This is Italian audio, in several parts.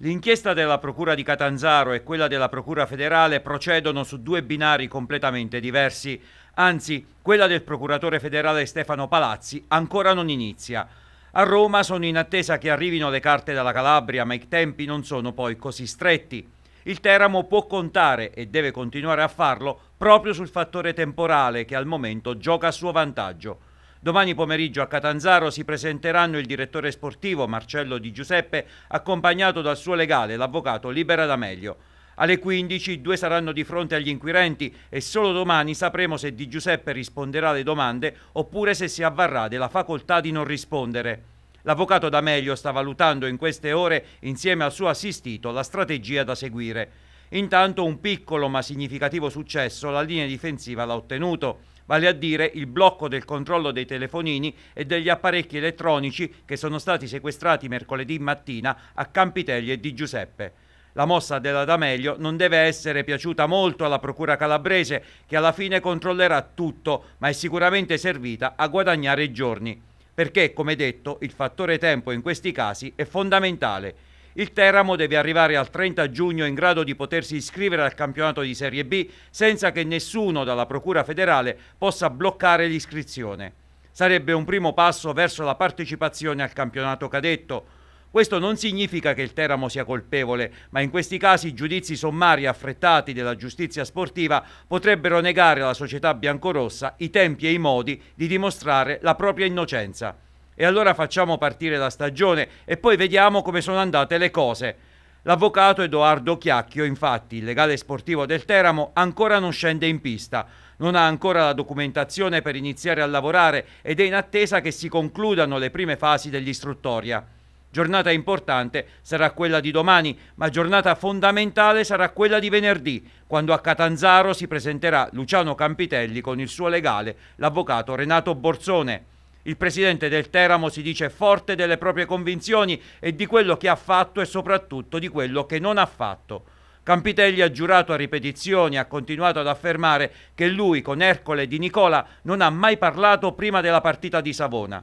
L'inchiesta della Procura di Catanzaro e quella della Procura federale procedono su due binari completamente diversi, anzi quella del procuratore federale Stefano Palazzi ancora non inizia. A Roma sono in attesa che arrivino le carte dalla Calabria, ma i tempi non sono poi così stretti. Il Teramo può contare e deve continuare a farlo proprio sul fattore temporale che al momento gioca a suo vantaggio. Domani pomeriggio a Catanzaro si presenteranno il direttore sportivo Marcello Di Giuseppe, accompagnato dal suo legale, l'avvocato Libera D'Amelio. Alle 15 i due saranno di fronte agli inquirenti e solo domani sapremo se Di Giuseppe risponderà alle domande oppure se si avvarrà della facoltà di non rispondere. L'avvocato D'Amelio sta valutando in queste ore, insieme al suo assistito, la strategia da seguire. Intanto un piccolo ma significativo successo la linea difensiva l'ha ottenuto vale a dire il blocco del controllo dei telefonini e degli apparecchi elettronici che sono stati sequestrati mercoledì mattina a Campitelli e di Giuseppe. La mossa della D'Amelio non deve essere piaciuta molto alla Procura calabrese, che alla fine controllerà tutto, ma è sicuramente servita a guadagnare giorni. Perché, come detto, il fattore tempo in questi casi è fondamentale. Il Teramo deve arrivare al 30 giugno in grado di potersi iscrivere al campionato di Serie B senza che nessuno dalla Procura federale possa bloccare l'iscrizione. Sarebbe un primo passo verso la partecipazione al campionato cadetto. Questo non significa che il Teramo sia colpevole, ma in questi casi i giudizi sommari affrettati della giustizia sportiva potrebbero negare alla società biancorossa i tempi e i modi di dimostrare la propria innocenza. E allora facciamo partire la stagione e poi vediamo come sono andate le cose. L'avvocato Edoardo Chiacchio, infatti, il legale sportivo del Teramo, ancora non scende in pista. Non ha ancora la documentazione per iniziare a lavorare ed è in attesa che si concludano le prime fasi dell'istruttoria. Giornata importante sarà quella di domani, ma giornata fondamentale sarà quella di venerdì, quando a Catanzaro si presenterà Luciano Campitelli con il suo legale, l'avvocato Renato Borzone. Il presidente del Teramo si dice forte delle proprie convinzioni e di quello che ha fatto e soprattutto di quello che non ha fatto. Campitelli ha giurato a ripetizioni, ha continuato ad affermare che lui con Ercole e di Nicola non ha mai parlato prima della partita di Savona.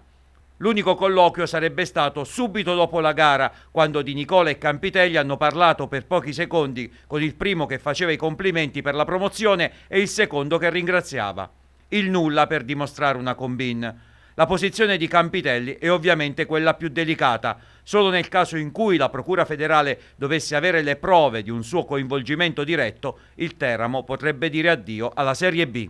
L'unico colloquio sarebbe stato subito dopo la gara, quando Di Nicola e Campitelli hanno parlato per pochi secondi con il primo che faceva i complimenti per la promozione e il secondo che ringraziava. Il nulla per dimostrare una combin. La posizione di Campitelli è ovviamente quella più delicata. Solo nel caso in cui la Procura federale dovesse avere le prove di un suo coinvolgimento diretto, il Teramo potrebbe dire addio alla Serie B.